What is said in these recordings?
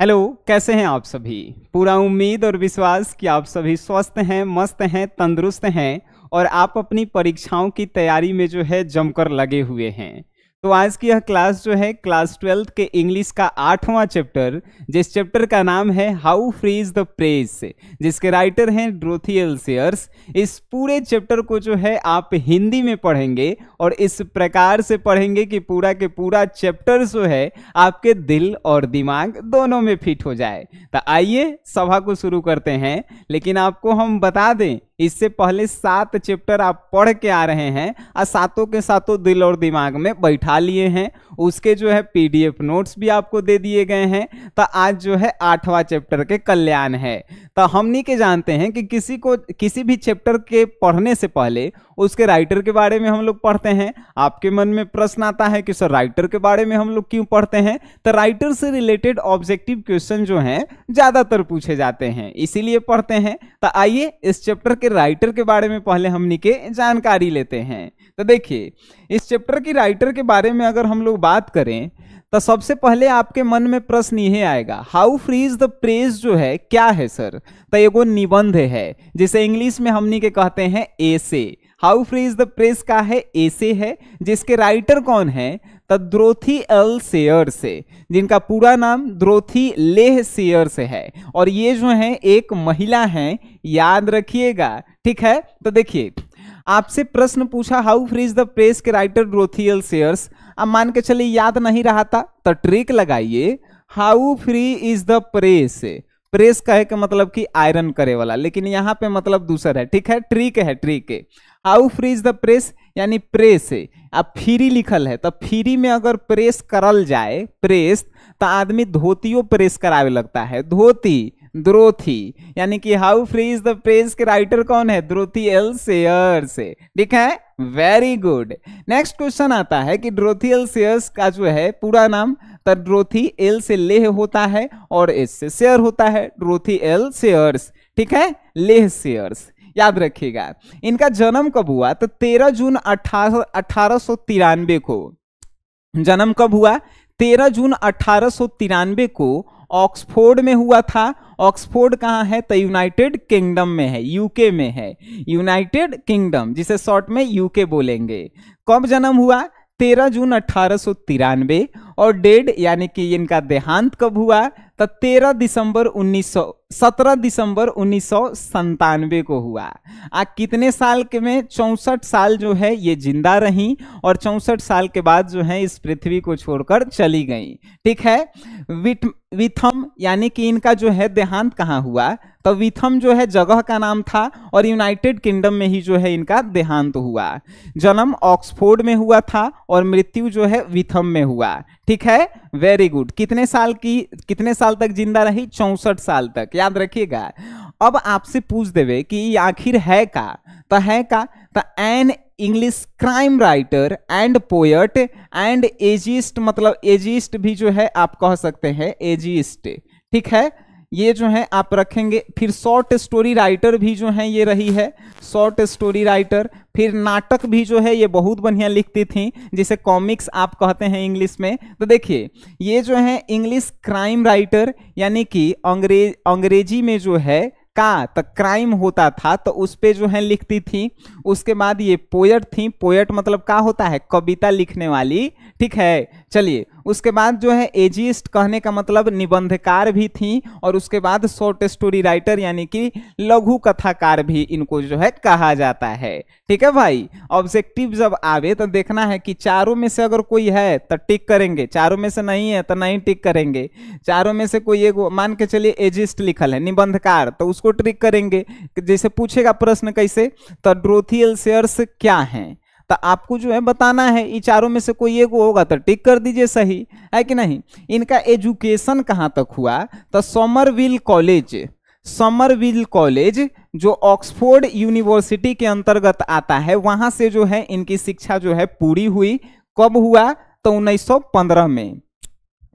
hello कैसे हैं आप सभी पूरा उम्मीद और विश्वास कि आप सभी स्वस्थ हैं मस्त हैं तंदुरुस्त हैं और आप अपनी परीक्षाओं की तैयारी में जो है जमकर लगे हुए हैं तो आज की यह क्लास जो है क्लास ट्वेल्थ के इंग्लिश का आठवां चैप्टर जिस चैप्टर का नाम है हाउ फ्रीज द प्रेस जिसके राइटर हैं ड्रोथी एल्सियर्स इस पूरे चैप्टर को जो है आप हिंदी में पढ़ेंगे और इस प्रकार से पढ़ेंगे कि पूरा के पूरा चैप्टर जो है आपके दिल और दिमाग दोनों में फिट हो जाए तो आइए सभा को शुरू करते हैं लेकिन आपको हम बता दें इससे पहले सात चैप्टर आप पढ़ के आ रहे हैं और सातों के सातों दिल और दिमाग में बैठा लिए हैं उसके जो है पीडीएफ नोट्स भी आपको दे दिए गए हैं तो आज जो है आठवां चैप्टर के कल्याण है तो नहीं के जानते हैं कि किसी को किसी भी चैप्टर के पढ़ने से पहले उसके राइटर के बारे में हम लोग पढ़ते हैं आपके मन में प्रश्न आता है कि सर राइटर के बारे में हम लोग क्यों पढ़ते हैं तो राइटर से रिलेटेड ऑब्जेक्टिव क्वेश्चन जो हैं ज़्यादातर पूछे जाते हैं इसीलिए पढ़ते हैं तो आइए इस चैप्टर के राइटर के बारे में पहले हमने के जानकारी लेते हैं तो देखिए इस चैप्टर की राइटर के बारे में अगर हम लोग बात करें तो सबसे पहले आपके मन में प्रश्न यह आएगा how free is the press जो है क्या है सर तो एगो निबंध है जिसे इंग्लिश में हमने के कहते हैं ए से how free is the press का है ए से है जिसके राइटर कौन है द्रोथी एल सेयर से जिनका पूरा नाम द्रोथी लेह से है और ये जो है एक महिला है याद रखिएगा ठीक है तो देखिए आपसे प्रश्न पूछा हाउ फ्रीज द प्रेस के राइटर द्रोथी एल सेयर्स अब मान के चलिए याद नहीं रहा था तो ट्रिक लगाइए how free is the press press कहे का मतलब कि आयरन करे वाला लेकिन यहाँ पे मतलब दूसरा है ठीक है ट्रिक है ट्रिक है how free is the press यानी प्रेस है अब फ्री लिखल है तो फ्री में अगर प्रेस करल जाए प्रेस तो आदमी धोतियों प्रेस करावे लगता है धोती द्रोथी यानी कि how free is the press के राइटर कौन है द्रोथी एल सेयर से ठीक है वेरी गुड नेक्स्ट क्वेश्चन आता है कि ड्रोथी एल सेयर्स का जो है पूरा नाम तो ड्रोथी एल से लेह होता है और एस से शेयर होता है ड्रोथी एल सेयर्स ठीक है लेह सेयर्स याद रखिएगा इनका जन्म कब हुआ तो 13 जून अठारह को जन्म कब हुआ 13 जून अठारह को ऑक्सफोर्ड में हुआ था ऑक्सफोर्ड कहाँ है तो यूनाइटेड किंगडम में है यूके में है यूनाइटेड किंगडम जिसे शॉर्ट में यूके बोलेंगे कब जन्म हुआ 13 जून अठारह और डेड यानी कि इनका देहांत कब हुआ तो 13 दिसंबर 1900 17 दिसंबर उन्नीस को हुआ आ कितने साल के में चौंसठ साल जो है ये जिंदा रहीं और चौंसठ साल के बाद जो है इस पृथ्वी को छोड़कर चली गई ठीक है विथम यानी कि इनका जो है देहांत कहाँ हुआ तो विथम जो है जगह का नाम था और यूनाइटेड किंगडम में ही जो है इनका देहांत हुआ जन्म ऑक्सफोर्ड में हुआ था और मृत्यु जो है विथम में हुआ ठीक है वेरी गुड कितने साल की कितने साल तक जिंदा रही चौंसठ साल तक याद रखिएगा अब आपसे पूछ देवे कि आखिर है का तो है का तो an English crime writer and poet and essayist मतलब एजिस्ट भी जो है आप कह सकते हैं एजिस्ट ठीक है ये जो है आप रखेंगे फिर शॉर्ट स्टोरी राइटर भी जो है ये रही है शॉर्ट स्टोरी राइटर फिर नाटक भी जो है ये बहुत बढ़िया लिखती थी जिसे कॉमिक्स आप कहते हैं इंग्लिश में तो देखिए ये जो है इंग्लिश क्राइम राइटर यानी कि अंग्रेज अंग्रेजी में जो है का तो क्राइम होता था तो उस पर जो है लिखती थी उसके बाद ये पोयट थी पोयट मतलब का होता है कविता लिखने वाली ठीक है चलिए उसके बाद जो है एजिस्ट कहने का मतलब निबंधकार भी थी और उसके बाद शॉर्ट स्टोरी राइटर यानी कि लघु कथाकार भी इनको जो है कहा जाता है ठीक है भाई ऑब्जेक्टिव जब आवे तो देखना है कि चारों में से अगर कोई है तो टिक करेंगे चारों में से नहीं है तो नहीं टिक करेंगे चारों में से कोई एक मान के चलिए एजिस्ट लिखल है निबंधकार तो उसको ट्रिक करेंगे जैसे पूछेगा प्रश्न कैसे तो ड्रोथियल शेयर्स क्या हैं तो आपको जो है बताना है ये चारों में से कोई एक होगा तो टिक कर दीजिए सही है कि नहीं इनका एजुकेशन कहाँ तक हुआ तो समरविल कॉलेज समरविल कॉलेज जो ऑक्सफोर्ड यूनिवर्सिटी के अंतर्गत आता है वहाँ से जो है इनकी शिक्षा जो है पूरी हुई कब हुआ तो 1915 में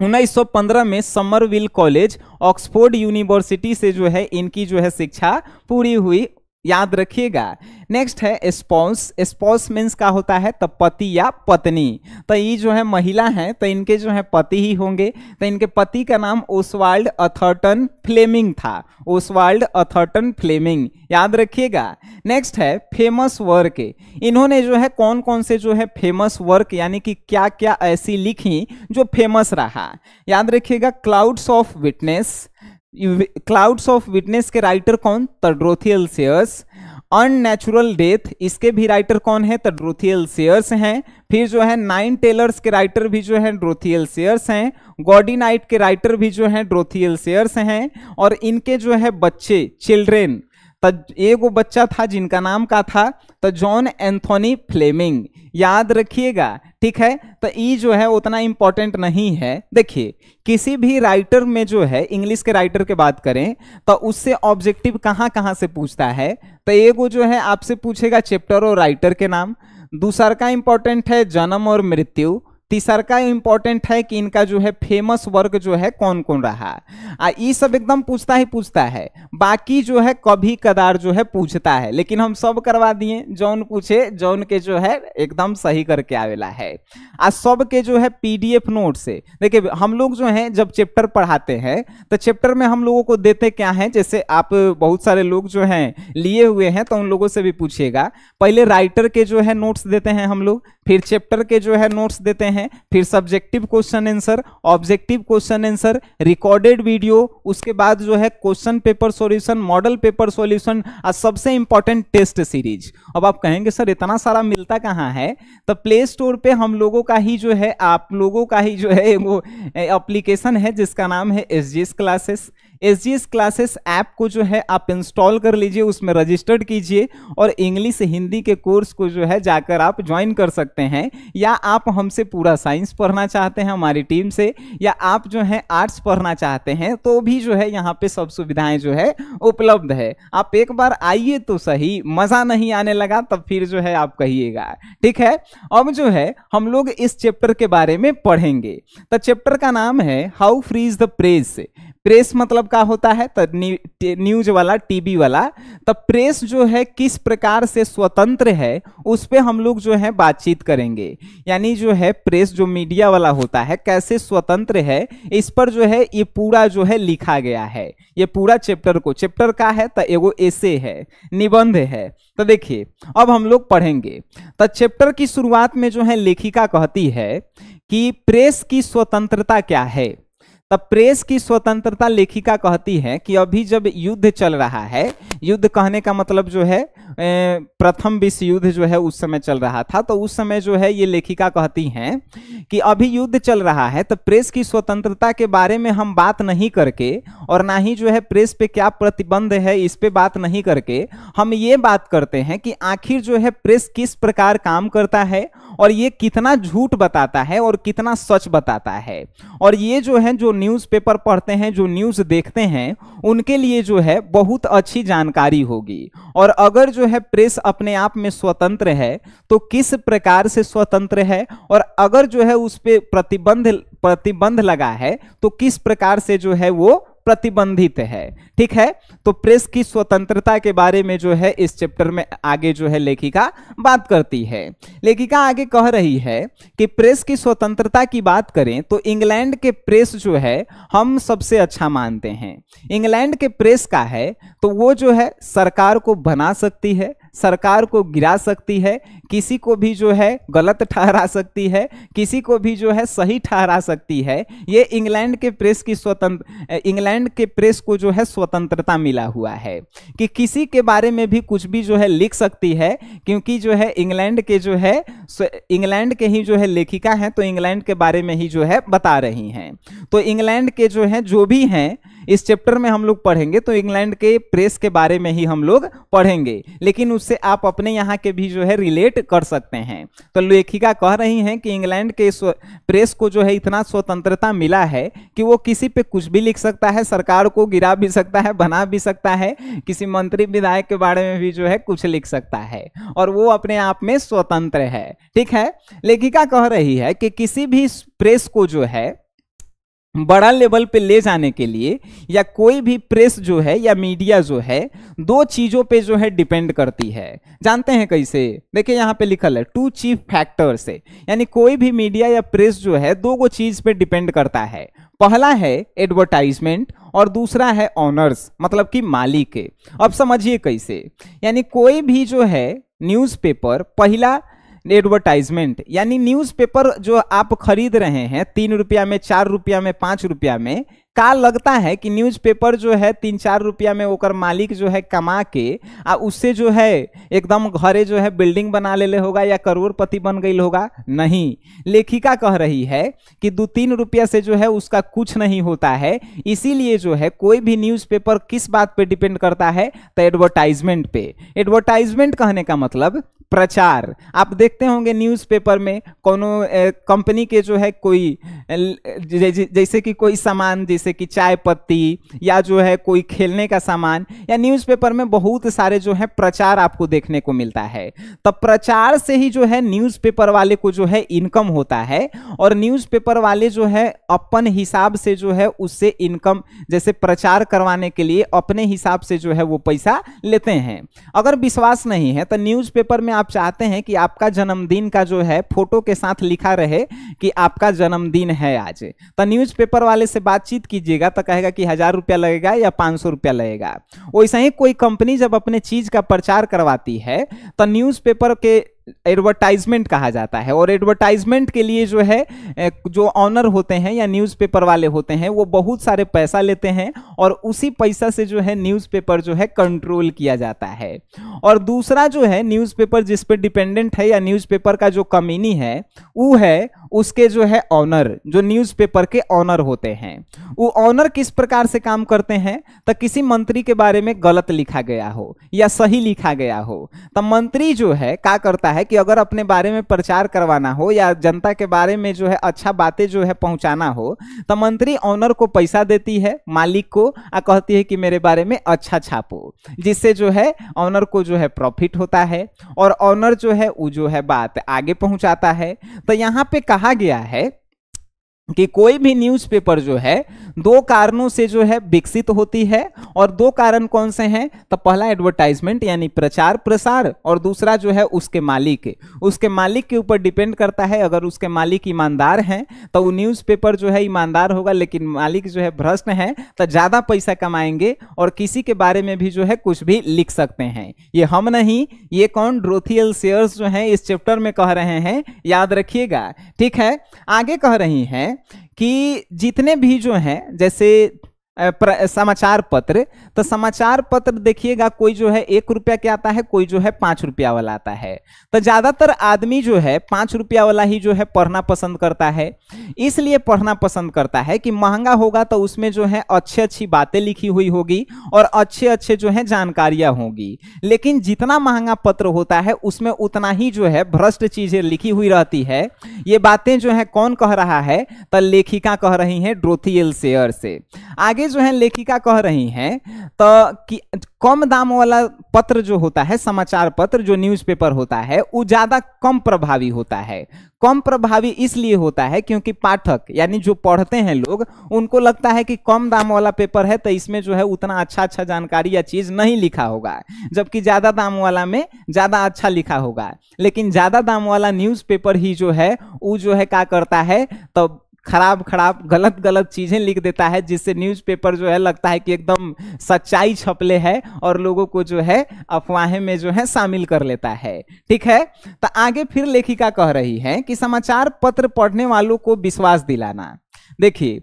1915 में समरविल कॉलेज ऑक्सफोर्ड यूनिवर्सिटी से जो है इनकी जो है शिक्षा पूरी हुई याद रखिएगा नेक्स्ट है स्पॉन्स स्पॉन्स मीन्स का होता है तो पति या पत्नी तो ये जो है महिला हैं तो इनके जो है पति ही होंगे तो इनके पति का नाम ओसवाल्ड अथर्टन फ्लेमिंग था ओसवाल्ड अथर्टन फ्लेमिंग याद रखिएगा नेक्स्ट है फेमस वर्क इन्होंने जो है कौन कौन से जो है फेमस वर्क यानी कि क्या क्या ऐसी लिखी जो फेमस रहा याद रखिएगा Clouds of Witness Clouds of Witness के राइटर कौन तड्रोथियल सेयर्स अननेचुरल डेथ इसके भी राइटर कौन है तड्रोथियल सेयर्स हैं फिर जो है नाइन टेलर्स के राइटर भी जो है ड्रोथियल सेयर्स हैं गॉडी नाइट के राइटर भी जो है ड्रोथियल सेयर्स हैं और इनके जो है बच्चे चिल्ड्रेन तो एगो बच्चा था जिनका नाम का था तो जॉन एंथोनी फ्लेमिंग याद रखिएगा ठीक है तो ई जो है उतना इंपॉर्टेंट नहीं है देखिए किसी भी राइटर में जो है इंग्लिश के राइटर के बात करें तो उससे ऑब्जेक्टिव कहाँ कहाँ से पूछता है तो वो जो है आपसे पूछेगा चैप्टर और राइटर के नाम दूसर का इंपॉर्टेंट है जन्म और मृत्यु तीसर का इंपॉर्टेंट है कि इनका जो है फेमस वर्क जो है कौन कौन रहा आ ये सब एकदम पूछता ही पूछता है बाकी जो है कभी कदार जो है पूछता है लेकिन हम सब करवा दिए जौन पूछे जौन के जो है एकदम सही करके आवेला है आ सब के जो है पीडीएफ नोट से देखिए हम लोग जो है जब चैप्टर पढ़ाते हैं तो चैप्टर में हम लोगों को देते क्या है जैसे आप बहुत सारे लोग जो हैं लिए हुए हैं तो उन लोगों से भी पूछिएगा पहले राइटर के जो है नोट्स देते हैं हम लोग फिर चैप्टर के जो है नोट्स देते हैं हैं फिर subjective question answer objective question answer recorded video उसके बाद जो है question paper solution model paper solution और सबसे इंपॉर्टेंट टेस्ट सीरीज अब आप कहेंगे सर इतना सारा मिलता कहाँ है तो प्ले स्टोर पर हम लोगों का ही जो है आप लोगों का ही जो है वो अप्लीकेशन है जिसका नाम है S G classes S G classes app को जो है आप इंस्टॉल कर लीजिए उसमें रजिस्टर्ड कीजिए और इंग्लिश हिंदी के कोर्स को जो है जाकर आप ज्वाइन कर सकते हैं या आप हमसे पूरा पूरा साइंस पढ़ना चाहते हैं हमारी टीम से या आप जो है आर्ट्स पढ़ना चाहते हैं तो भी जो है यहाँ पे सब सुविधाएं जो है उपलब्ध है आप एक बार आइए तो सही मज़ा नहीं आने लगा तब फिर जो है आप कहिएगा ठीक है अब जो है हम लोग इस चैप्टर के बारे में पढ़ेंगे तो चैप्टर का नाम है how free is the press press मतलब का होता है तो न्यूज वाला टीवी वाला तो प्रेस जो है किस प्रकार से स्वतंत्र है उस पर हम लोग जो है बातचीत करेंगे यानी जो है प्रेस जो मीडिया वाला होता है कैसे स्वतंत्र है इस पर जो है ये पूरा जो है लिखा गया है ये पूरा चैप्टर को चैप्टर का है तो एगो एसे है निबंध है तो देखिए अब हम लोग पढ़ेंगे तो चैप्टर की शुरुआत में जो है लेखिका कहती है कि प्रेस की स्वतंत्रता क्या है तब प्रेस की स्वतंत्रता लेखिका कहती है कि अभी जब युद्ध चल रहा है युद्ध कहने का मतलब जो है प्रथम विश्व युद्ध जो है उस समय चल रहा था तो उस समय जो है ये लेखिका कहती हैं कि अभी युद्ध चल रहा है तो प्रेस की स्वतंत्रता के बारे में हम बात नहीं करके और ना ही जो है प्रेस पे क्या प्रतिबंध है इस पे बात नहीं करके हम ये बात करते हैं कि आखिर जो है प्रेस किस प्रकार काम करता है और ये कितना झूठ बताता है और कितना सच बताता है और ये जो है जो न्यूज़पेपर पढ़ते हैं जो न्यूज़ देखते हैं उनके लिए जो है बहुत अच्छी जानकारी होगी और अगर जो है प्रेस अपने आप में स्वतंत्र है तो किस प्रकार से स्वतंत्र है और अगर जो है उस पर प्रतिबंध प्रतिबंध लगा है तो किस प्रकार से जो है वो प्रतिबंधित है ठीक है तो प्रेस की स्वतंत्रता के बारे में जो है इस चैप्टर में आगे जो है लेखिका बात करती है लेखिका आगे कह रही है कि प्रेस की स्वतंत्रता की बात करें तो इंग्लैंड के प्रेस जो है हम सबसे अच्छा मानते हैं इंग्लैंड के प्रेस का है तो वो जो है सरकार को बना सकती है सरकार को गिरा सकती है किसी को भी जो है गलत ठहरा सकती है किसी को भी जो है सही ठहरा सकती है ये इंग्लैंड के प्रेस की स्वतंत्र इंग्लैंड के प्रेस को जो है स्वतंत्रता मिला हुआ है कि किसी के बारे में भी कुछ भी जो है लिख सकती है क्योंकि जो है इंग्लैंड के जो है इंग्लैंड के ही जो है लेखिका हैं तो इंग्लैंड के बारे में ही जो है बता रही हैं तो इंग्लैंड के जो है जो भी हैं इस चैप्टर में हम लोग पढ़ेंगे तो इंग्लैंड के प्रेस के बारे में ही हम लोग पढ़ेंगे लेकिन उससे आप अपने यहाँ के भी जो है रिलेट कर सकते हैं तो लेखिका कह रही हैं कि इंग्लैंड के प्रेस को जो है इतना स्वतंत्रता मिला है कि वो किसी पे कुछ भी लिख सकता है सरकार को गिरा भी सकता है बना भी सकता है किसी मंत्री विधायक के बारे में भी जो है कुछ लिख सकता है और वो अपने आप में स्वतंत्र है ठीक है लेखिका कह रही है कि किसी भी प्रेस को जो है बड़ा लेवल पे ले जाने के लिए या कोई भी प्रेस जो है या मीडिया जो है दो चीज़ों पे जो है डिपेंड करती है जानते हैं कैसे देखिए यहाँ पे लिखल है टू चीफ फैक्टर से यानी कोई भी मीडिया या प्रेस जो है दो गो चीज़ पे डिपेंड करता है पहला है एडवर्टाइजमेंट और दूसरा है ऑनर्स मतलब कि मालिक अब समझिए कैसे यानी कोई भी जो है न्यूज़पेपर पहला एडवर्टाइजमेंट यानी न्यूज़पेपर जो आप खरीद रहे हैं तीन रुपया में चार रुपया में पाँच रुपया में का लगता है कि न्यूज़पेपर जो है तीन चार रुपया में ओकर मालिक जो है कमा के आ उससे जो है एकदम घरे जो है बिल्डिंग बना ले ले होगा या करोड़पति बन गई होगा नहीं लेखिका कह रही है कि दो तीन रुपया से जो है उसका कुछ नहीं होता है इसीलिए जो है कोई भी न्यूज़पेपर किस बात पे डिपेंड करता है तो एडवर्टाइजमेंट पे एडवर्टाइजमेंट कहने का मतलब प्रचार आप देखते होंगे न्यूज़पेपर में कोनो कंपनी के जो है कोई जैसे कि कोई सामान जैसे जैसे कि चाय पत्ती या जो है कोई खेलने का सामान या न्यूज़पेपर में बहुत सारे जो है प्रचार आपको देखने को मिलता है तो प्रचार से ही जो है न्यूज़पेपर वाले को जो है इनकम होता है और न्यूज़पेपर वाले जो है अपन हिसाब से जो है उससे इनकम जैसे प्रचार करवाने के लिए अपने हिसाब से जो है वो पैसा लेते हैं अगर विश्वास नहीं है तो न्यूज़पेपर में आप चाहते हैं कि आपका जन्मदिन का जो है फोटो के साथ लिखा रहे कि आपका जन्मदिन है आज तो न्यूज़पेपर वाले से बातचीत कीजिएगा तो कहेगा कि हज़ार रुपया लगेगा या पाँच सौ रुपया लगेगा वैसे ही कोई कंपनी जब अपने चीज़ का प्रचार करवाती है तो न्यूज़पेपर के एडवर्टाइजमेंट कहा जाता है और एडवर्टाइजमेंट के लिए जो है जो ऑनर होते हैं या न्यूज़पेपर वाले होते हैं वो बहुत सारे पैसा लेते हैं और उसी पैसा से जो है न्यूज़पेपर जो है कंट्रोल किया जाता है और दूसरा जो है न्यूज़पेपर जिस पर डिपेंडेंट है या न्यूज़पेपर का जो कमीनी है वो है उसके जो है ऑनर जो न्यूज़पेपर के ऑनर होते हैं वो ऑनर किस प्रकार से काम करते हैं तो किसी मंत्री के बारे में गलत लिखा गया हो या सही लिखा गया हो तो मंत्री जो है क्या करता है है कि अगर अपने बारे में प्रचार करवाना हो या जनता के बारे में जो है अच्छा बातें जो है पहुंचाना हो तो मंत्री ऑनर को पैसा देती है मालिक को और कहती है कि मेरे बारे में अच्छा छापो जिससे जो है ऑनर को जो है प्रॉफिट होता है और ऑनर जो है वो जो है बात आगे पहुंचाता है तो यहाँ पर कहा गया है कि कोई भी न्यूज़पेपर जो है दो कारणों से जो है विकसित होती है और दो कारण कौन से हैं तो पहला एडवर्टाइजमेंट यानी प्रचार प्रसार और दूसरा जो है उसके मालिक उसके मालिक के ऊपर डिपेंड करता है अगर उसके मालिक ईमानदार हैं तो वो न्यूज़पेपर जो है ईमानदार होगा लेकिन मालिक जो है भ्रष्ट है तो ज़्यादा पैसा कमाएंगे और किसी के बारे में भी जो है कुछ भी लिख सकते हैं ये हम नहीं ये कौन ड्रोथियल शेयर्स जो हैं इस चैप्टर में कह रहे हैं याद रखिएगा ठीक है आगे कह रही हैं कि जितने भी जो हैं जैसे समाचार पत्र तो समाचार पत्र देखिएगा कोई जो है एक रुपया के आता है कोई जो है पांच रुपया वाला आता है तो ज़्यादातर आदमी जो है पांच रुपया वाला ही जो है पढ़ना पसंद करता है इसलिए पढ़ना पसंद करता है कि महंगा होगा तो उसमें जो है अच्छी अच्छी बातें लिखी हुई होगी और अच्छे अच्छे जो है जानकारियां होंगी लेकिन जितना महंगा पत्र होता है उसमें उतना ही जो है भ्रष्ट चीज़ें लिखी हुई रहती है ये बातें जो है कौन कह रहा है तो लेखिका कह रही है ड्रोथियल शेयर से आगे जो है लेखिका कह रही हैं तो कि कम दाम वाला पत्र जो होता है समाचार पत्र जो न्यूज़पेपर होता है वो ज़्यादा कम प्रभावी होता है कम प्रभावी इसलिए होता है क्योंकि पाठक यानी जो पढ़ते हैं लोग उनको लगता है कि कम दाम वाला पेपर है तो इसमें जो है उतना अच्छा अच्छा जानकारी या चीज़ नहीं लिखा होगा जबकि ज़्यादा दाम वाला में ज़्यादा अच्छा लिखा होगा लेकिन ज़्यादा दाम वाला न्यूज़पेपर ही जो है वो जो है क्या करता है तो खराब खराब गलत गलत चीज़ें लिख देता है जिससे न्यूज़पेपर जो है लगता है कि एकदम सच्चाई छपले है और लोगों को जो है अफवाहें में जो है शामिल कर लेता है ठीक है तो आगे फिर लेखिका कह रही है कि समाचार पत्र पढ़ने वालों को विश्वास दिलाना देखिए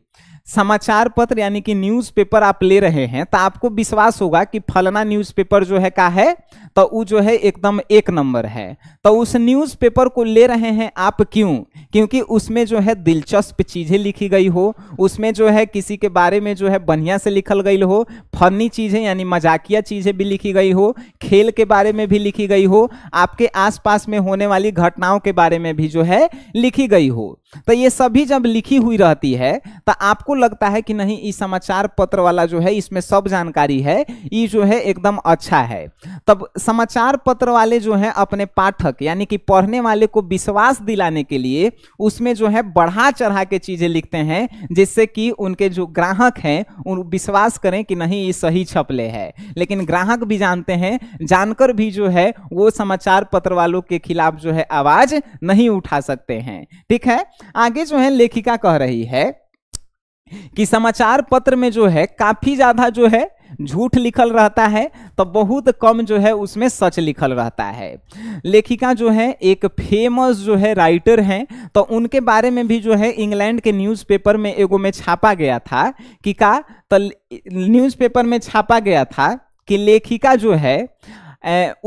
समाचार पत्र यानी कि न्यूज़पेपर आप ले रहे हैं तो आपको विश्वास होगा कि फलना न्यूज़पेपर जो है का है तो वो जो है एकदम एक नंबर है तो उस न्यूज़पेपर को ले रहे हैं आप क्यों क्योंकि उसमें जो है दिलचस्प चीज़ें लिखी गई हो उसमें जो है किसी के बारे में जो है बढ़िया से लिखल गई हो फनी चीज़ें यानी मजाकिया चीज़ें भी लिखी गई हो खेल के बारे में भी लिखी गई हो आपके आस में होने वाली घटनाओं के बारे में भी जो है लिखी गई हो तो ये सभी जब लिखी हुई रहती है तो आपको लगता है कि नहीं इस समाचार पत्र वाला जो है इसमें सब जानकारी है ये जो है एकदम अच्छा है तब समाचार पत्र वाले जो हैं अपने पाठक यानी कि पढ़ने वाले को विश्वास दिलाने के लिए उसमें जो है बढ़ा चढ़ा के चीज़ें लिखते हैं जिससे कि उनके जो ग्राहक हैं उन विश्वास करें कि नहीं ये सही छपले है लेकिन ग्राहक भी जानते हैं जानकर भी जो है वो समाचार पत्र वालों के खिलाफ जो है आवाज़ नहीं उठा सकते हैं ठीक है आगे जो है लेखिका कह रही है कि समाचार पत्र में जो है काफ़ी ज़्यादा जो है झूठ लिखल रहता है तो बहुत कम जो है उसमें सच लिखल रहता है लेखिका जो है एक फेमस जो है राइटर हैं तो उनके बारे में भी जो है इंग्लैंड के न्यूज़पेपर में एगो में छापा गया था कि का तो न्यूज़पेपर में छापा गया था कि लेखिका जो है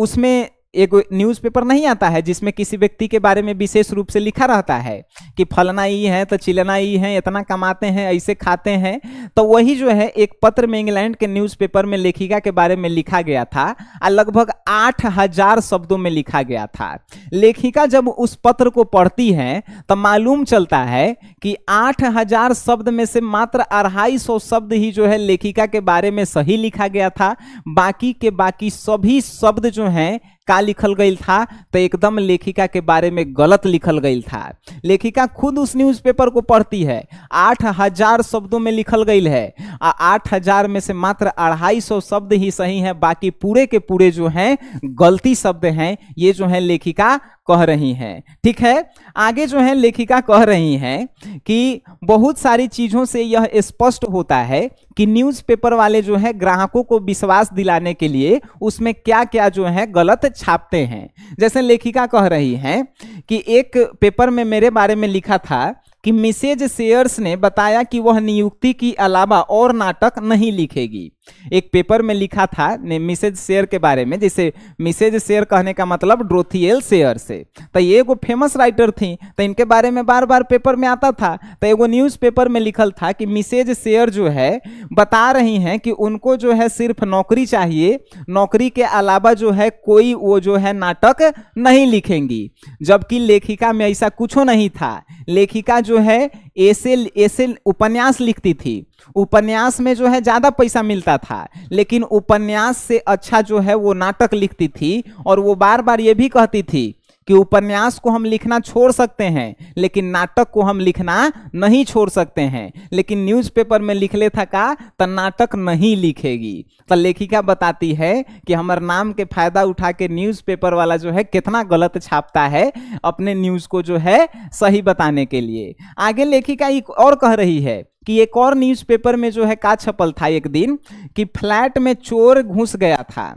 उसमें एक न्यूज़पेपर नहीं आता है जिसमें किसी व्यक्ति के बारे में विशेष रूप से लिखा रहता है कि फलना ये है तो चिलना ये है इतना कमाते हैं ऐसे खाते हैं तो वही जो है एक पत्र में इंग्लैंड के न्यूज़पेपर में लेखिका के बारे में लिखा गया था और लगभग आठ हजार शब्दों में लिखा गया था लेखिका जब उस पत्र को पढ़ती है तो मालूम चलता है कि आठ हजार शब्द में से मात्र अढ़ाई सौ शब्द ही जो है लेखिका के बारे में सही लिखा गया था बाकी के बाकी सभी शब्द जो हैं का लिखल गई था तो एकदम लेखिका के बारे में गलत लिखल गई था लेखिका खुद उस न्यूज़पेपर को पढ़ती है आठ हजार शब्दों में लिखल गई है आठ हजार में से मात्र अढ़ाई सौ शब्द ही सही है बाकी पूरे के पूरे जो हैं गलती शब्द हैं ये जो है लेखिका कह रही हैं ठीक है आगे जो है लेखिका कह रही हैं कि बहुत सारी चीज़ों से यह स्पष्ट होता है कि न्यूज़पेपर वाले जो है ग्राहकों को विश्वास दिलाने के लिए उसमें क्या क्या जो है गलत छापते हैं जैसे लेखिका कह रही हैं कि एक पेपर में मेरे बारे में लिखा था कि मिसेज शेयर्स ने बताया कि वह नियुक्ति के अलावा और नाटक नहीं लिखेगी एक पेपर में लिखा था ने मिसेज शेयर के बारे में जैसे मिसेज शेयर कहने का मतलब ड्रोथियल शेयर से तो ये एगो फेमस राइटर थी तो इनके बारे में बार बार पेपर में आता था तो एगो न्यूज़ पेपर में लिखल था कि मिसेज शेयर जो है बता रही हैं कि उनको जो है सिर्फ नौकरी चाहिए नौकरी के अलावा जो है कोई वो जो है नाटक नहीं लिखेंगी जबकि लेखिका में ऐसा कुछ नहीं था लेखिका जो है ऐसे ऐसे उपन्यास लिखती थी उपन्यास में जो है ज़्यादा पैसा मिलता था लेकिन उपन्यास से अच्छा जो है वो नाटक लिखती थी और वो बार बार ये भी कहती थी कि उपन्यास को हम लिखना छोड़ सकते हैं लेकिन नाटक को हम लिखना नहीं छोड़ सकते हैं लेकिन न्यूज़पेपर में लिख ले था का तो नाटक नहीं लिखेगी तो लेखिका बताती है कि हमार नाम के फायदा उठा के न्यूज़पेपर वाला जो है कितना गलत छापता है अपने न्यूज़ को जो है सही बताने के लिए आगे लेखिका एक और कह रही है कि एक और न्यूज़पेपर में जो है का छपल था एक दिन कि फ्लैट में चोर घुस गया था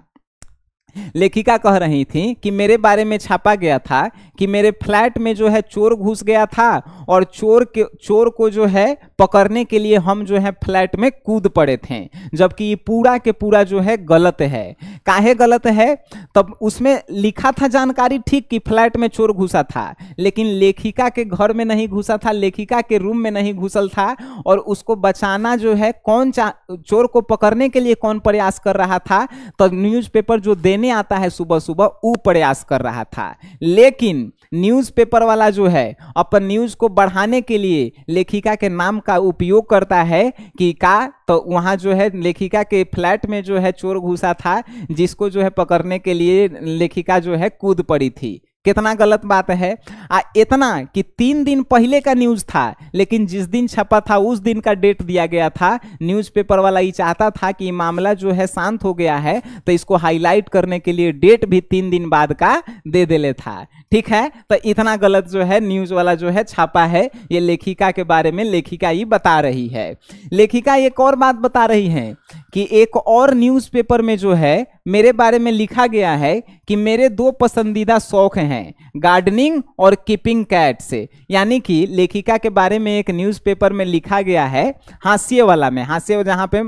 लेखिका कह रही थी कि मेरे बारे में छापा गया था कि मेरे फ्लैट में जो है चोर घुस गया था और चोर के चोर को जो है पकड़ने के लिए हम जो है फ्लैट में कूद पड़े थे जबकि ये पूरा के पूरा जो है गलत है काहे गलत है तब उसमें लिखा था जानकारी ठीक कि फ्लैट में चोर घुसा था लेकिन लेखिका के घर में नहीं घुसा था लेखिका के रूम में नहीं घुसल था और उसको बचाना जो है कौन चोर को पकड़ने के लिए कौन प्रयास कर रहा था तब न्यूज़पेपर जो देने आता है सुबह सुबह वो प्रयास कर रहा था लेकिन न्यूज़पेपर वाला जो है अपन न्यूज़ को बढ़ाने के लिए लेखिका के नाम का उपयोग करता है कि का तो वहाँ जो है लेखिका के फ्लैट में जो है चोर घुसा था जिसको जो है पकड़ने के लिए लेखिका जो है कूद पड़ी थी कितना गलत बात है आ इतना कि तीन दिन पहले का न्यूज था लेकिन जिस दिन छपा था उस दिन का डेट दिया गया था न्यूज़पेपर वाला ये चाहता था कि मामला जो है शांत हो गया है तो इसको हाईलाइट करने के लिए डेट भी तीन दिन बाद का दे देले था ठीक है तो इतना गलत जो है न्यूज वाला जो है छापा है ये लेखिका के बारे में लेखिका ये बता रही है लेखिका एक और बात बता रही है कि एक और न्यूज़पेपर में जो है मेरे बारे में लिखा गया है कि मेरे दो पसंदीदा शौक हैं गार्डनिंग और कीपिंग कैट्स यानी कि लेखिका के बारे में एक न्यूज़पेपर में लिखा गया है हाँसी वाला में हास्य जहाँ पे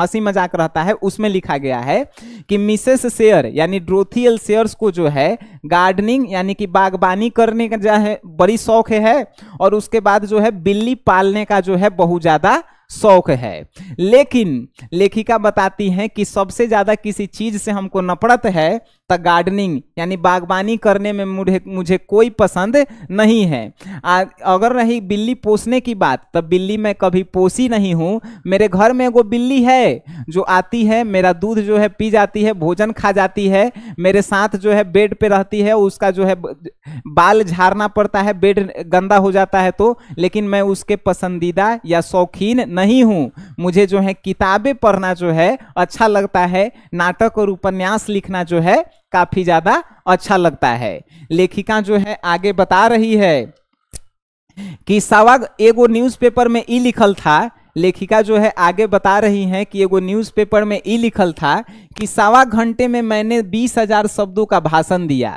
हंसी मजाक रहता है उसमें लिखा गया है कि मिसेस शेयर यानी ड्रोथियल शेयर्स को जो है गार्डनिंग यानी कि बागबानी करने का जो है बड़ी शौक है और उसके बाद जो है बिल्ली पालने का जो है बहुत ज़्यादा शौक है लेकिन लेखिका बताती हैं कि सबसे ज्यादा किसी चीज से हमको नफरत है द गार्डनिंग यानी बागवानी करने में मुझे मुझे कोई पसंद नहीं है आ, अगर रही बिल्ली पोसने की बात तब बिल्ली मैं कभी पोसी नहीं हूँ मेरे घर में वो बिल्ली है जो आती है मेरा दूध जो है पी जाती है भोजन खा जाती है मेरे साथ जो है बेड पे रहती है उसका जो है बाल झाड़ना पड़ता है बेड गंदा हो जाता है तो लेकिन मैं उसके पसंदीदा या शौकीन नहीं हूँ मुझे जो है किताबें पढ़ना जो है अच्छा लगता है नाटक और उपन्यास लिखना जो है काफी ज्यादा अच्छा लगता है लेखिका जो है आगे बता रही है कि सवाग एगो न्यूज़पेपर में ई लिखल था लेखिका जो है आगे बता रही हैं कि एगो न्यूज़पेपर में ई लिखल था कि सवा घंटे में मैंने बीस हजार शब्दों का भाषण दिया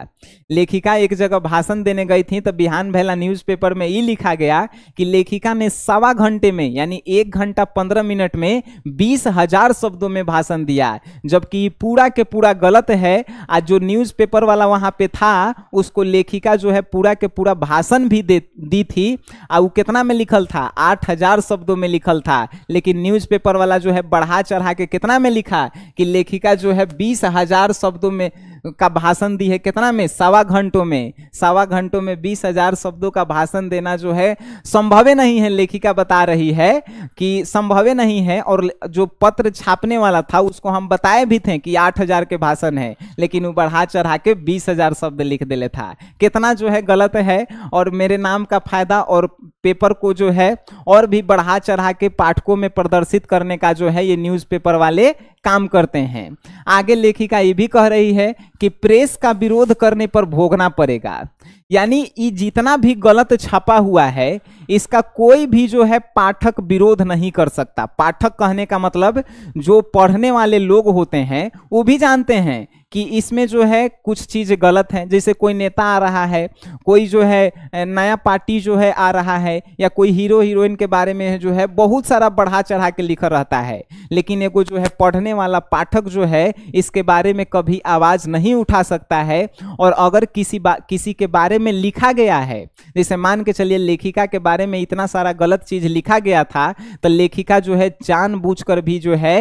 लेखिका एक जगह भाषण देने गई थी तो बिहान भैला न्यूज़पेपर में ये लिखा गया कि लेखिका ने सवा घंटे में यानी एक घंटा पंद्रह मिनट में बीस हजार शब्दों में भाषण दिया जबकि पूरा के पूरा गलत है आज जो न्यूज़पेपर वाला वहाँ पे था उसको लेखिका जो है पूरा के पूरा भाषण भी दे दी थी आ वो कितना में लिखल था आठ हजार शब्दों में लिखल था लेकिन पेपर वाला जो है बढ़ा चढ़ा के कितना में लिखा कि लेखिका जो है बीस हजार शब्दों में का भाषण दी है कितना में सवा घंटों में सवा घंटों में बीस हजार शब्दों का भाषण देना जो है संभव नहीं है लेखिका बता रही है कि संभव नहीं है और जो पत्र छापने वाला था उसको हम बताए भी थे कि आठ हजार के भाषण है लेकिन वो बढ़ा चढ़ा के बीस हजार शब्द लिख दिले था कितना जो है गलत है और मेरे नाम का फायदा और पेपर को जो है और भी बढ़ा चढ़ा के पाठकों में प्रदर्शित करने का जो है ये न्यूज़पेपर वाले काम करते हैं आगे लेखिका ये भी कह रही है कि प्रेस का विरोध करने पर भोगना पड़ेगा यानी ये जितना भी गलत छापा हुआ है इसका कोई भी जो है पाठक विरोध नहीं कर सकता पाठक कहने का मतलब जो पढ़ने वाले लोग होते हैं वो भी जानते हैं कि इसमें जो है कुछ चीज़ गलत है जैसे कोई नेता आ रहा है कोई जो है नया पार्टी जो है आ रहा है या कोई हीरो हीरोइन के बारे में जो है बहुत सारा बढ़ा चढ़ा के लिखा रहता है लेकिन एगो जो है पढ़ने वाला पाठक जो है इसके बारे में कभी आवाज़ नहीं उठा सकता है और अगर किसी बा किसी के बारे में लिखा गया है जैसे मान के चलिए लेखिका के बारे में इतना सारा गलत चीज लिखा गया था तो लेखिका जो है जान भी जो है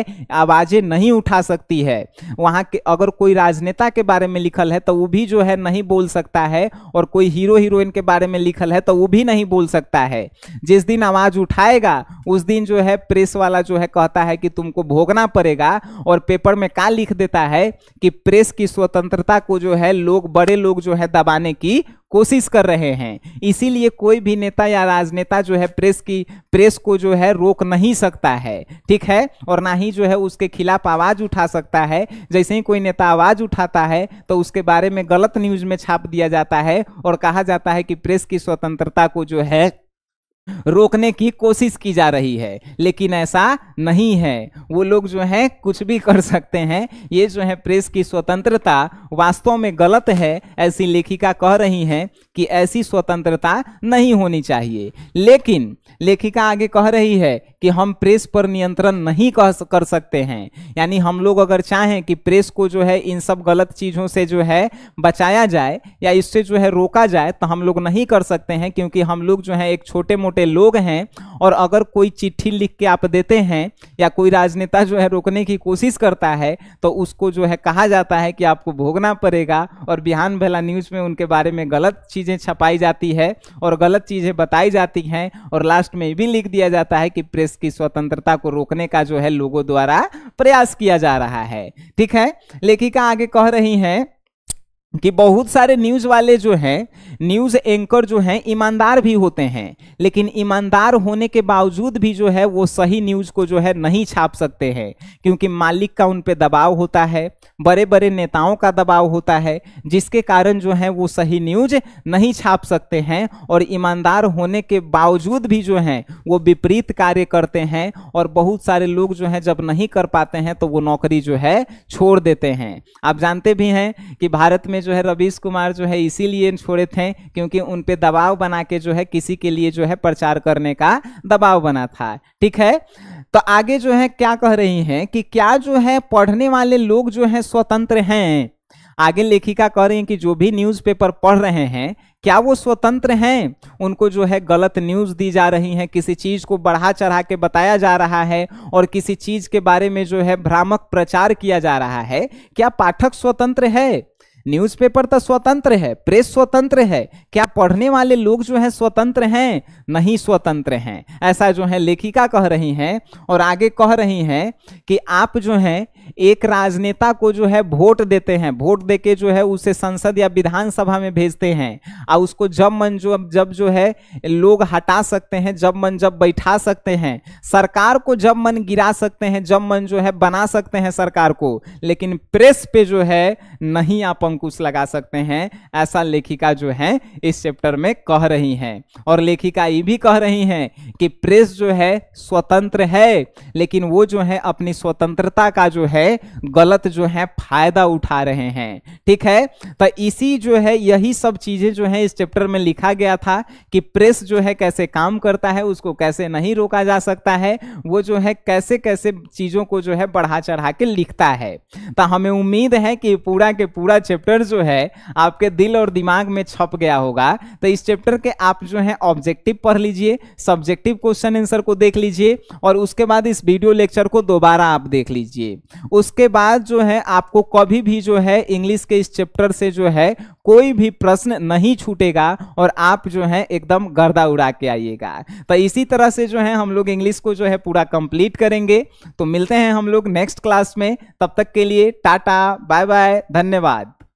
आवाजें नहीं उठा सकती है वहाँ के अगर कोई राजनेता के बारे में लिखल है तो वो भी जो है नहीं बोल सकता है और कोई हीरो हीरोइन के बारे में लिखल है तो वो भी नहीं बोल सकता है जिस दिन आवाज उठाएगा उस दिन जो है प्रेस वाला जो है कहता है कि तुमको भोगना पड़ेगा और पेपर में का लिख देता है कि प्रेस की स्वतंत्रता को जो है लोग बड़े लोग जो है दबाने की कोशिश कर रहे हैं इसीलिए कोई भी नेता या राजनेता जो है प्रेस की प्रेस को जो है रोक नहीं सकता है ठीक है और ना ही जो है उसके खिलाफ आवाज़ उठा सकता है जैसे ही कोई नेता आवाज़ उठाता है तो उसके बारे में गलत न्यूज़ में छाप दिया जाता है और कहा जाता है कि प्रेस की स्वतंत्रता को जो है रोकने की कोशिश की जा रही है लेकिन ऐसा नहीं है वो लोग जो है कुछ भी कर सकते हैं ये जो है प्रेस की स्वतंत्रता वास्तव में गलत है ऐसी लेखिका कह रही हैं कि ऐसी स्वतंत्रता नहीं होनी चाहिए लेकिन लेखिका आगे कह रही है कि हम प्रेस पर नियंत्रण नहीं कह कर सकते हैं यानी हम लोग अगर चाहें कि प्रेस को जो है इन सब गलत चीज़ों से जो है बचाया जाए या इससे जो है रोका जाए तो हम लोग नहीं कर सकते हैं क्योंकि हम लोग जो है एक छोटे मोटे छोटे लोग हैं और अगर कोई चिट्ठी लिख के आप देते हैं या कोई राजनेता जो है रोकने की कोशिश करता है तो उसको जो है कहा जाता है कि आपको भोगना पड़ेगा और बिहान भला न्यूज़ में उनके बारे में गलत चीज़ें छपाई जाती है और गलत चीज़ें बताई जाती हैं और लास्ट में भी लिख दिया जाता है कि प्रेस की स्वतंत्रता को रोकने का जो है लोगों द्वारा प्रयास किया जा रहा है ठीक है लेखिका आगे कह रही हैं कि बहुत सारे न्यूज वाले जो हैं न्यूज एंकर जो हैं ईमानदार भी होते हैं लेकिन ईमानदार होने के बावजूद भी जो है वो सही न्यूज को जो है नहीं छाप सकते हैं क्योंकि मालिक का उन पर दबाव होता है बड़े बड़े नेताओं का दबाव होता है जिसके कारण जो है वो सही न्यूज नहीं छाप सकते हैं और ईमानदार होने के बावजूद भी जो है वो विपरीत कार्य करते हैं और बहुत सारे लोग जो हैं जब नहीं कर पाते हैं तो वो नौकरी जो है छोड़ देते हैं आप जानते भी हैं कि भारत में में जो है रवीश कुमार जो है इसीलिए छोड़े थे क्योंकि उन पे दबाव बना के जो है किसी के लिए जो है प्रचार करने का दबाव बना था ठीक है तो आगे जो है क्या कह रही हैं कि क्या जो है पढ़ने वाले लोग जो है स्वतंत्र हैं आगे लेखिका कह रही हैं कि जो भी न्यूज़पेपर पढ़ रहे हैं क्या वो स्वतंत्र हैं उनको जो है गलत न्यूज़ दी जा रही है किसी चीज़ को बढ़ा चढ़ा के बताया जा रहा है और किसी चीज़ के बारे में जो है भ्रामक प्रचार किया जा रहा है क्या पाठक स्वतंत्र है न्यूज़पेपर तो स्वतंत्र है प्रेस स्वतंत्र है क्या पढ़ने वाले लोग जो है स्वतंत्र हैं नहीं स्वतंत्र हैं ऐसा जो है लेखिका कह रही हैं और आगे कह रही हैं कि आप जो हैं एक राजनेता को जो है वोट देते हैं वोट दे जो है उसे संसद या विधानसभा में भेजते हैं और उसको जब मन जो जब जो है लोग हटा सकते हैं जब मन जब बैठा सकते हैं सरकार को जब मन गिरा सकते हैं जब मन जो है बना सकते हैं सरकार को लेकिन प्रेस पे जो है नहीं आप अंकुश लगा सकते हैं ऐसा लेखिका जो है इस चैप्टर में कह रही हैं और लेखिका ये भी कह रही हैं कि प्रेस जो है स्वतंत्र है लेकिन वो जो है अपनी स्वतंत्रता का जो है गलत जो है फायदा उठा रहे हैं ठीक है तो इसी जो है यही सब चीजें जो है इस चैप्टर में लिखा गया था कि प्रेस जो है कैसे काम करता है उसको कैसे नहीं रोका जा सकता है वो जो है कैसे कैसे चीजों को जो है बढ़ा चढ़ा के लिखता है तो हमें उम्मीद है कि पूरा के पूरा चैप्टर चैप्टर जो है आपके दिल और दिमाग में छप गया होगा तो इस चैप्टर के आप जो है ऑब्जेक्टिव पढ़ लीजिए सब्जेक्टिव क्वेश्चन आंसर को देख लीजिए और उसके बाद इस वीडियो लेक्चर को दोबारा आप देख लीजिए उसके बाद जो है आपको कभी भी जो है इंग्लिश के इस चैप्टर से जो है कोई भी प्रश्न नहीं छूटेगा और आप जो है एकदम गर्दा उड़ा के आइएगा तो इसी तरह से जो है हम लोग इंग्लिश को जो है पूरा कंप्लीट करेंगे तो मिलते हैं हम लोग नेक्स्ट क्लास में तब तक के लिए टाटा बाय बाय धन्यवाद